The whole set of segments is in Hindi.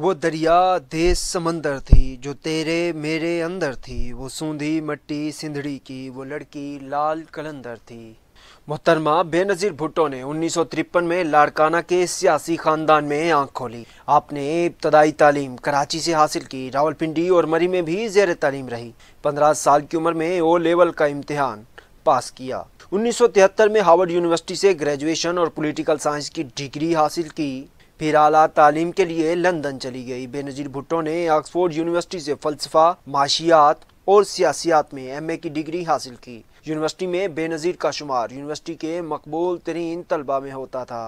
वो दरिया देश समंदर थी जो तेरे मेरे अंदर थी वो सूंधी मट्टी सिंधड़ी की वो लड़की लाल कलंदर थी मोहतरमा बेनजीर भुट्टो ने उन्नीस में लाड़काना के सियासी खानदान में आंख खोली आपने इब्तदाई तालीम कराची से हासिल की रावलपिंडी और मरी में भी जेर तालीम रही पंद्रह साल की उम्र में ओ लेवल का इम्तहान पास किया 1973 में हार्वर्ड यूनिवर्सिटी से ग्रेजुएशन और पॉलिटिकल साइंस की डिग्री हासिल की फिर आला तालीम के लिए लंदन चली गई बेनजीर भुट्टो ने ऑक्सफोर्ड यूनिवर्सिटी से फलसफा माशियात और सियासियात में एमए की डिग्री हासिल की यूनिवर्सिटी में बेनज़ीर का शुमार यूनिवर्सिटी के मकबूल तरीन तलबा में होता था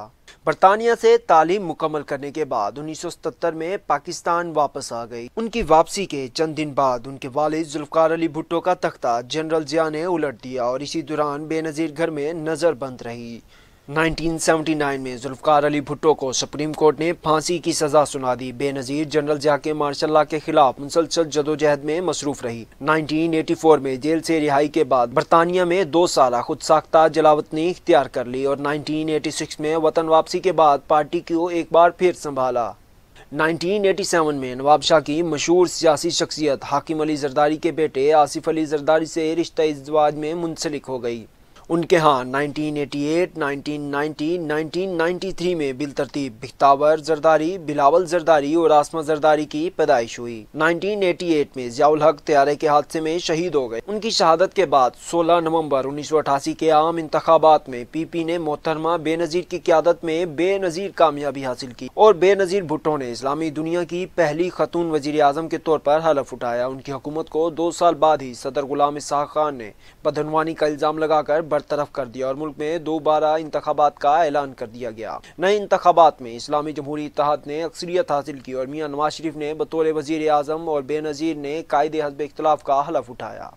बरतानिया से तालीम मुकम्मल करने के बाद 1977 में पाकिस्तान वापस आ गई उनकी वापसी के चंद दिन बाद उनके वालिद जुल्फकार अली भुट्टो का तख्ता जनरल जिया ने उलट दिया और इसी दौरान बेनज़ीर घर में नजर बंद रही 1979 में जुल्फकार अली भुट्टो को सुप्रीम कोर्ट ने फांसी की सजा सुना दी बेनजीर जनरल जाके मार्शल के खिलाफ मुसलसल जदोजहद में मसरूफ रही 1984 में जेल से रिहाई के बाद बरतानिया में दो साल खुद साख्ता जलावतनी इख्तियार कर ली और 1986 में वतन वापसी के बाद पार्टी को एक बार फिर संभाला 1987 में नवाब शाह की मशहूर सियासी शख्सियत हाकिम अली जरदारी के बेटे आसिफ अली जरदारी से रिश्ता इजवाज में मुंसलिक हो गई उनके यहाँ 1988, 1990, 1993 में तरतीब बिख्तावर जरदारी बिलावल जरदारी और आसमा जरदारी की पैदाइश हुई 1988 में जियाउल हक त्यारे के हादसे में शहीद हो गए उनकी शहादत के बाद 16 नवंबर 1988 के आम इंतबात में पीपी ने मोहतरमा बेनजीर की क्यादत में बेनजीर कामयाबी हासिल की और बेनजीर भुट्टो ने इस्लामी दुनिया की पहली खतून वजीर आजम के तौर पर हलफ उठाया उनकी हुकूमत को दो साल बाद ही सदर गुलाम इसहा खान ने बदनवानी का इल्ज़ाम लगाकर बरतरफ कर दिया और मुल्क में दोबारा इंतबात का ऐलान कर दिया गया नए इंतबात में इस्लामी जमहूरी इतिहाद ने अक्सरियत हासिल की और मियाँ नवाज शरीफ ने बतौर वजीर आजम और बेनज़ीर ने कायदे हजब इख्तलाफ का हलफ उठाया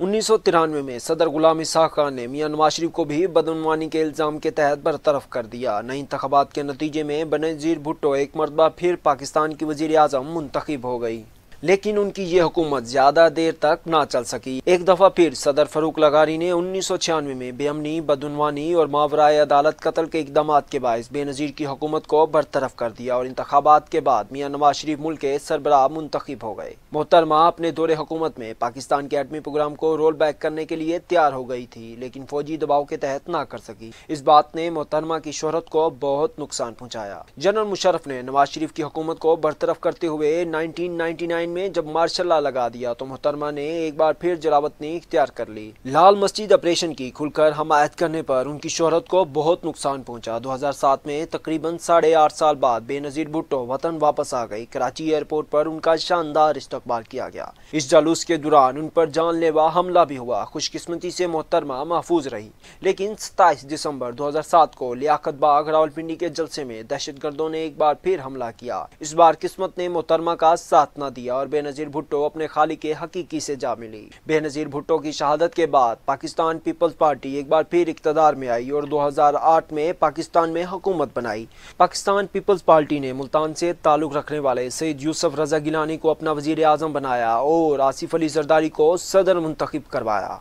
उन्नीस सौ तिरानवे में सदर गुलाम इसा खान ने मियाँ नवाज शरीफ को भी बदनवानी के इल्ज़ाम के तहत बरतरफ कर दिया नए इंतबात के नतीजे में बनजीर भुट्टो एक मरतबा फिर पाकिस्तान की वजीर अजम मुंतखब हो गई लेकिन उनकी ये हुकूमत ज्यादा देर तक ना चल सकी एक दफा फिर सदर फरूक लगारी ने उन्नीस सौ छियानवे में बेअमनी बदनवानी और मावरा अदालत कत्ल के इकदाम के बायस बेनज़ीर की हुकूमत को बरतरफ कर दिया और इंतबात के बाद मियाँ नवाज शरीफ मुल्क के सरबराह मुंतखब हो गए मोहतरमा अपने दौरे हुकूमत में पाकिस्तान के एटमी प्रोग्राम को रोल बैक करने के लिए तैयार हो गई थी लेकिन फौजी दबाव के तहत ना कर सकी इस बात ने मोहतरमा की शहरत को बहुत नुकसान पहुँचाया जनरल मुशरफ ने नवाज शरीफ की हुकूमत को बरतरफ करते हुए नाइनटीन नाइनटी नाइन लाइन में जब मार्शल ला लगा दिया तो मोहतरमा ने एक बार फिर जलावत ने इख्तियार कर ली लाल मस्जिद ऑपरेशन की खुलकर हमायत करने पर उनकी शोहरत को बहुत नुकसान पहुंचा 2007 में तकरीबन साढ़े आठ साल बाद बेनजीर भुट्टो वतन वापस आ गई कराची एयरपोर्ट पर उनका शानदार इस्तकबाल किया गया इस जालूस के दौरान उन पर जानलेवा हमला भी हुआ खुशकिस्मती से मोहतरमा महफूज रही लेकिन सताईस दिसंबर दो हजार सात को लियाकत बाग रावलपिंडी के जलसे में दहशत गर्दों ने एक बार फिर हमला किया इस बार किस्मत ने मोहतरमा का साथ ना दिया और बेनजीर भुट्टो अपने खाली के हकीकी से जा मिली बेनजीर भुट्टो की शहादत के बाद पाकिस्तान पीपल्स पार्टी एक बार फिर इकतदार में आई और 2008 में पाकिस्तान में हुकूमत बनाई पाकिस्तान पीपल्स पार्टी ने मुल्तान से ताल्लुक रखने वाले सैद यूसुफ रजा गिलानी को अपना वजीर आजम बनाया और आसिफ अली जरदारी को सदर मुंतखब करवाया